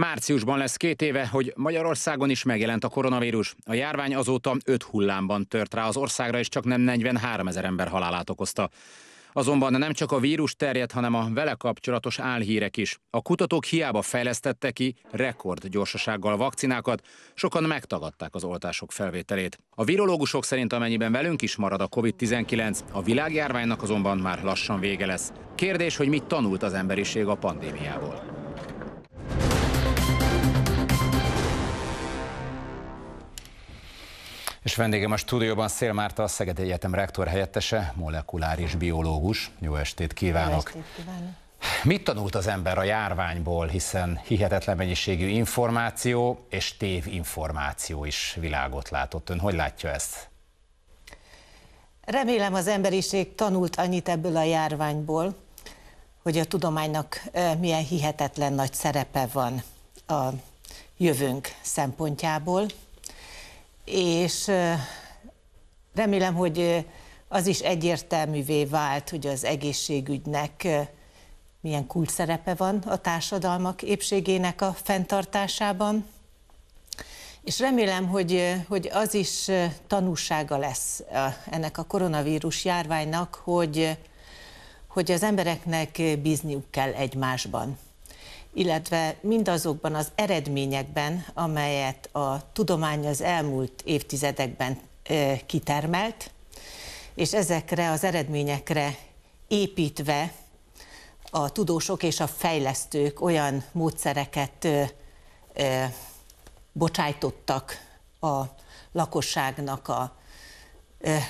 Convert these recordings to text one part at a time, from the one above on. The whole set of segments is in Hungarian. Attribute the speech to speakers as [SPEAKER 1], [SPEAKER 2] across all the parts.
[SPEAKER 1] Márciusban lesz két éve, hogy Magyarországon is megjelent a koronavírus. A járvány azóta öt hullámban tört rá az országra, és csak nem 43 ezer ember halálát okozta. Azonban nem csak a vírus terjed, hanem a vele kapcsolatos álhírek is. A kutatók hiába fejlesztettek ki rekord gyorsasággal a vakcinákat, sokan megtagadták az oltások felvételét. A virológusok szerint amennyiben velünk is marad a COVID-19, a világjárványnak azonban már lassan vége lesz. Kérdés, hogy mit tanult az emberiség a pandémiából. És vendégem a stúdióban Szél Márta, a Szeged Egyetem rektor helyettese, molekuláris biológus. Jó estét kívánok! Jó estét kívánok! Mit tanult az ember a járványból, hiszen hihetetlen mennyiségű információ és tévinformáció is világot látott. Ön hogy látja ezt?
[SPEAKER 2] Remélem az emberiség tanult annyit ebből a járványból, hogy a tudománynak milyen hihetetlen nagy szerepe van a jövőnk szempontjából, és remélem, hogy az is egyértelművé vált, hogy az egészségügynek milyen kult szerepe van a társadalmak épségének a fenntartásában, és remélem, hogy, hogy az is tanúsága lesz ennek a koronavírus járványnak, hogy, hogy az embereknek bízniuk kell egymásban illetve mindazokban az eredményekben, amelyet a tudomány az elmúlt évtizedekben kitermelt, és ezekre az eredményekre építve a tudósok és a fejlesztők olyan módszereket bocsájtottak a lakosságnak a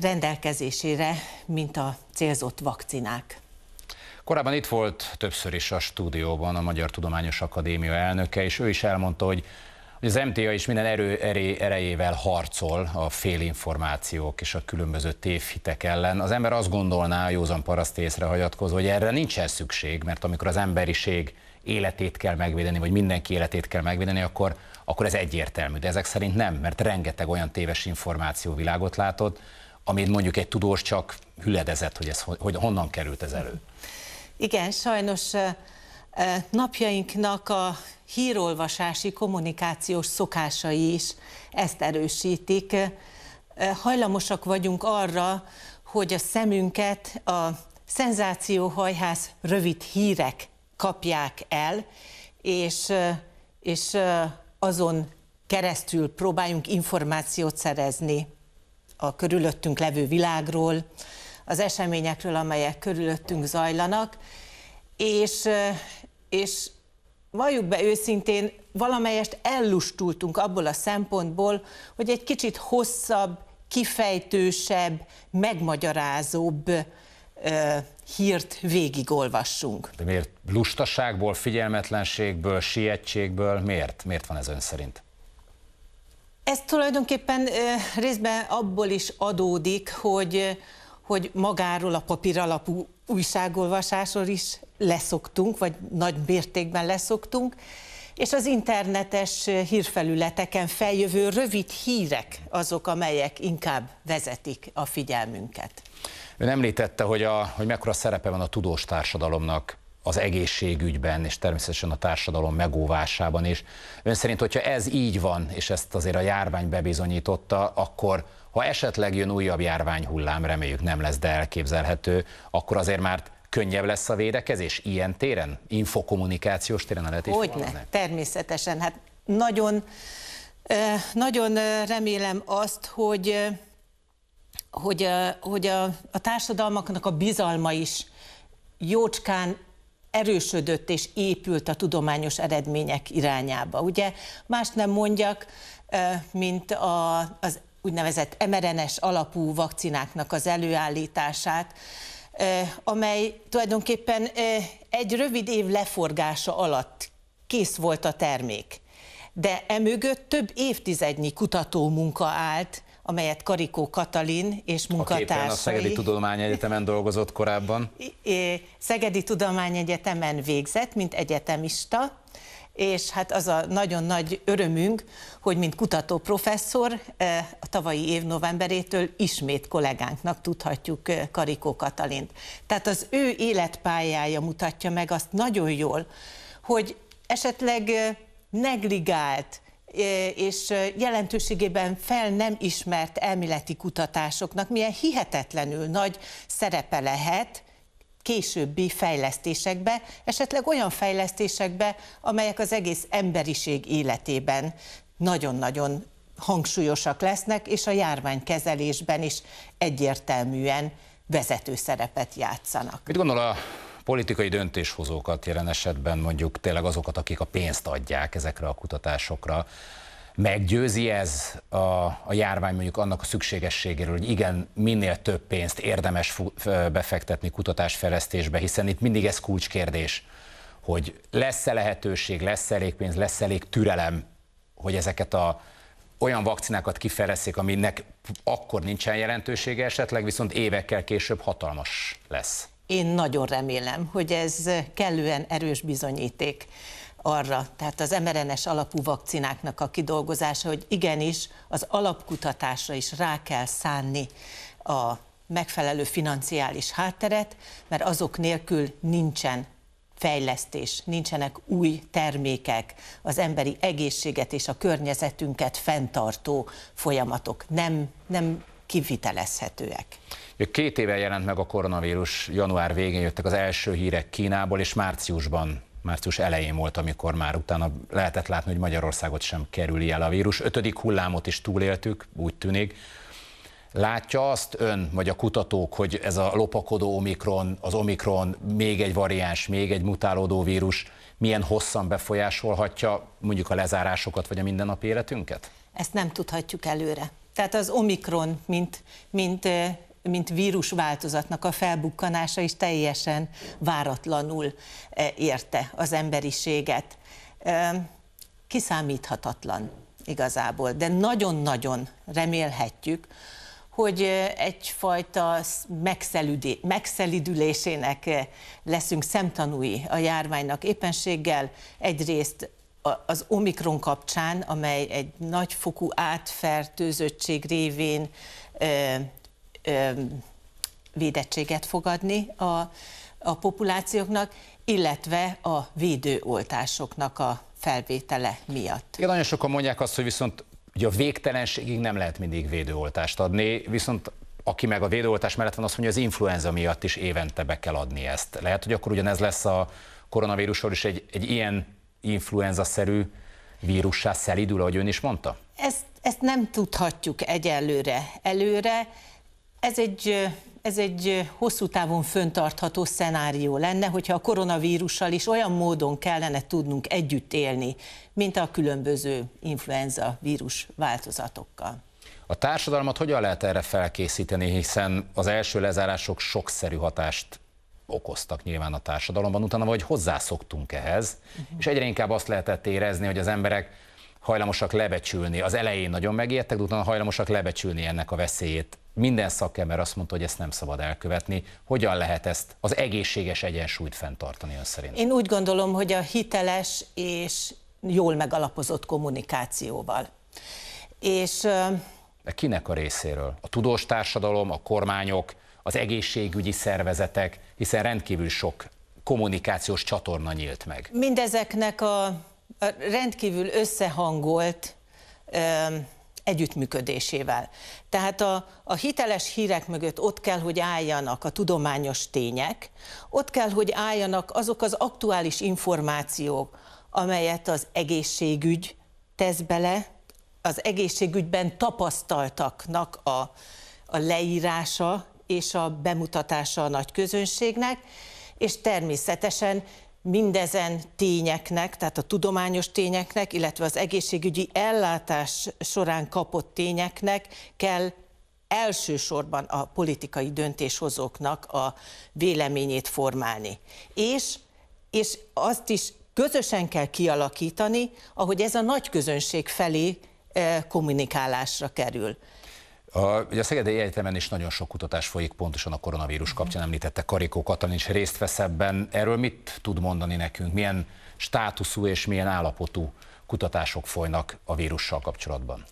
[SPEAKER 2] rendelkezésére, mint a célzott vakcinák.
[SPEAKER 1] Korábban itt volt többször is a stúdióban a Magyar Tudományos Akadémia elnöke, és ő is elmondta, hogy az MTA is minden erő eré, erejével harcol a félinformációk és a különböző tévhitek ellen. Az ember azt gondolná, józan paraszt észre hagyatkozva, hogy erre nincsen szükség, mert amikor az emberiség életét kell megvédeni, vagy mindenki életét kell megvédeni, akkor, akkor ez egyértelmű. De ezek szerint nem, mert rengeteg olyan téves információvilágot látod, amit mondjuk egy tudós csak hüledezett, hogy, ez, hogy honnan került ez elő.
[SPEAKER 2] Igen, sajnos napjainknak a hírolvasási kommunikációs szokásai is ezt erősítik. Hajlamosak vagyunk arra, hogy a szemünket a szenzációhajház rövid hírek kapják el, és, és azon keresztül próbáljunk információt szerezni a körülöttünk levő világról, az eseményekről, amelyek körülöttünk zajlanak, és, és valljuk be őszintén, valamelyest ellustultunk abból a szempontból, hogy egy kicsit hosszabb, kifejtősebb, megmagyarázóbb ö,
[SPEAKER 1] hírt végigolvassunk. De miért lustaságból, figyelmetlenségből, sietségből, miért? Miért van ez ön szerint?
[SPEAKER 2] Ez tulajdonképpen ö, részben abból is adódik, hogy hogy magáról a papír alapú újságolvasásról is leszoktunk, vagy nagy mértékben leszoktunk, és az internetes hírfelületeken feljövő rövid hírek azok, amelyek inkább vezetik a figyelmünket.
[SPEAKER 1] Ön említette, hogy, a, hogy mekkora szerepe van a tudós társadalomnak az egészségügyben, és természetesen a társadalom megóvásában is. Ön szerint, hogyha ez így van, és ezt azért a járvány bebizonyította, akkor ha esetleg jön újabb járványhullám, reméljük nem lesz, de elképzelhető, akkor azért már könnyebb lesz a védekezés ilyen téren, infokommunikációs téren lehet is Hogyne, valami?
[SPEAKER 2] természetesen. Hát nagyon, nagyon remélem azt, hogy, hogy, hogy a, a társadalmaknak a bizalma is jócskán erősödött és épült a tudományos eredmények irányába. Ugye más nem mondjak, mint a, az úgynevezett mRNS alapú vakcináknak az előállítását, amely tulajdonképpen egy rövid év leforgása alatt kész volt a termék. De emögött több évtizednyi kutatómunka állt, amelyet Karikó Katalin és munkatársai... Aki a Szegedi
[SPEAKER 1] Tudományegyetemen dolgozott korábban.
[SPEAKER 2] Szegedi Tudományegyetemen végzett, mint egyetemista, és hát az a nagyon nagy örömünk, hogy mint kutató professzor eh, a tavalyi év novemberétől ismét kollégánknak tudhatjuk eh, Karikó Katalint. Tehát az ő életpályája mutatja meg azt nagyon jól, hogy esetleg eh, negligált, és jelentőségében fel nem ismert elméleti kutatásoknak milyen hihetetlenül nagy szerepe lehet későbbi fejlesztésekbe, esetleg olyan fejlesztésekbe, amelyek az egész emberiség életében nagyon-nagyon hangsúlyosak lesznek, és a járványkezelésben is egyértelműen vezető szerepet játszanak.
[SPEAKER 1] Mit gondol a politikai döntéshozókat, jelen esetben mondjuk tényleg azokat, akik a pénzt adják ezekre a kutatásokra. Meggyőzi ez a, a járvány mondjuk annak a szükségességéről, hogy igen, minél több pénzt érdemes befektetni kutatásfejlesztésbe, hiszen itt mindig ez kulcskérdés, hogy lesz-e lehetőség, lesz elég pénz, lesz elég türelem, hogy ezeket a olyan vakcinákat kifejleszik, aminek akkor nincsen jelentősége esetleg, viszont évekkel később hatalmas lesz.
[SPEAKER 2] Én nagyon remélem, hogy ez kellően erős bizonyíték arra, tehát az mRNS alapú vakcináknak a kidolgozása, hogy igenis az alapkutatásra is rá kell szánni a megfelelő financiális hátteret, mert azok nélkül nincsen fejlesztés, nincsenek új termékek, az emberi egészséget és a környezetünket fenntartó folyamatok nem, nem kivitelezhetőek.
[SPEAKER 1] Két éve jelent meg a koronavírus, január végén jöttek az első hírek Kínából, és márciusban, március elején volt, amikor már utána lehetett látni, hogy Magyarországot sem kerüli el a vírus. Ötödik hullámot is túléltük, úgy tűnik. Látja azt ön, vagy a kutatók, hogy ez a lopakodó omikron, az omikron, még egy variáns, még egy mutálódó vírus milyen hosszan befolyásolhatja mondjuk a lezárásokat, vagy a mindennapi életünket?
[SPEAKER 2] Ezt nem tudhatjuk előre. Tehát az omikron, mint, mint mint vírusváltozatnak a felbukkanása is teljesen váratlanul eh, érte az emberiséget. Kiszámíthatatlan igazából, de nagyon-nagyon remélhetjük, hogy eh, egyfajta megszelidülésének eh, leszünk szemtanúi a járványnak éppenséggel. Egyrészt az Omikron kapcsán, amely egy nagyfokú átfertőzöttség révén védettséget fogadni a, a populációknak, illetve a védőoltásoknak a felvétele
[SPEAKER 1] miatt. Igen, nagyon sokan mondják azt, hogy viszont ugye a végtelenségig nem lehet mindig védőoltást adni, viszont aki meg a védőoltás mellett van, azt mondja, hogy az influenza miatt is évente be kell adni ezt. Lehet, hogy akkor ugyanez lesz a koronavírusról is egy, egy ilyen influenza-szerű vírussá szelidul, ahogy ön is mondta?
[SPEAKER 2] Ezt, ezt nem tudhatjuk egyelőre előre. Ez egy ez egy hosszú távon föntartható szenárió lenne, hogyha a koronavírussal is olyan módon kellene tudnunk együtt élni, mint a különböző influenza vírus változatokkal.
[SPEAKER 1] A társadalmat hogyan lehet erre felkészíteni, hiszen az első lezárások sokszerű hatást okoztak nyilván a társadalomban, utána vagy hozzászoktunk ehhez, uh-huh. és egyre inkább azt lehetett érezni, hogy az emberek hajlamosak lebecsülni. Az elején nagyon megijedtek, de utána hajlamosak lebecsülni ennek a veszélyét. Minden szakember azt mondta, hogy ezt nem szabad elkövetni. Hogyan lehet ezt az egészséges egyensúlyt fenntartani ön szerint?
[SPEAKER 2] Én úgy gondolom, hogy a hiteles és jól megalapozott kommunikációval. És...
[SPEAKER 1] De kinek a részéről? A tudós társadalom, a kormányok, az egészségügyi szervezetek, hiszen rendkívül sok kommunikációs csatorna nyílt meg.
[SPEAKER 2] Mindezeknek a rendkívül összehangolt együttműködésével. Tehát a, a hiteles hírek mögött ott kell, hogy álljanak a tudományos tények, ott kell, hogy álljanak azok az aktuális információk, amelyet az egészségügy tesz bele, az egészségügyben tapasztaltaknak a, a leírása és a bemutatása a nagy közönségnek, és természetesen mindezen tényeknek, tehát a tudományos tényeknek, illetve az egészségügyi ellátás során kapott tényeknek kell elsősorban a politikai döntéshozóknak a véleményét formálni. És, és azt is közösen kell kialakítani, ahogy ez a nagy közönség felé eh, kommunikálásra kerül.
[SPEAKER 1] A, ugye a Szegedi Egyetemen is nagyon sok kutatás folyik pontosan a koronavírus kapcsán, említette Karikó Katalin is részt vesz ebben. Erről mit tud mondani nekünk? Milyen státuszú és milyen állapotú kutatások folynak a vírussal kapcsolatban?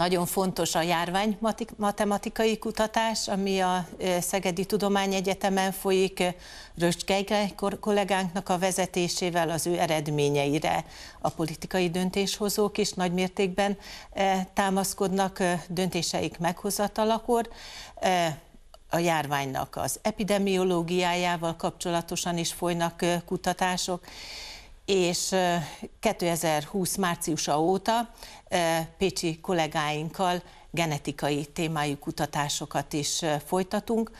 [SPEAKER 2] Nagyon fontos a járvány matematikai kutatás, ami a Szegedi Tudományegyetemen folyik Röstgeigle kollégánknak a vezetésével az ő eredményeire. A politikai döntéshozók is nagymértékben támaszkodnak döntéseik meghozatalakor a járványnak az epidemiológiájával kapcsolatosan is folynak kutatások, és 2020 márciusa óta pécsi kollégáinkkal genetikai témájú kutatásokat is folytatunk.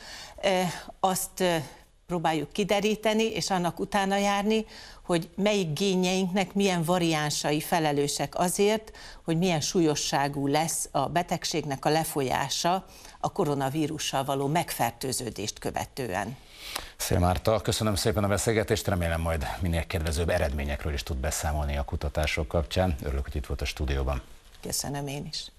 [SPEAKER 2] Azt próbáljuk kideríteni, és annak utána járni, hogy melyik génjeinknek milyen variánsai felelősek azért, hogy milyen súlyosságú lesz a betegségnek a lefolyása a koronavírussal való megfertőződést követően.
[SPEAKER 1] Szél Márta, köszönöm szépen a beszélgetést, remélem majd minél kedvezőbb eredményekről is tud beszámolni a kutatások kapcsán. Örülök, hogy itt volt a stúdióban.
[SPEAKER 2] Köszönöm én is.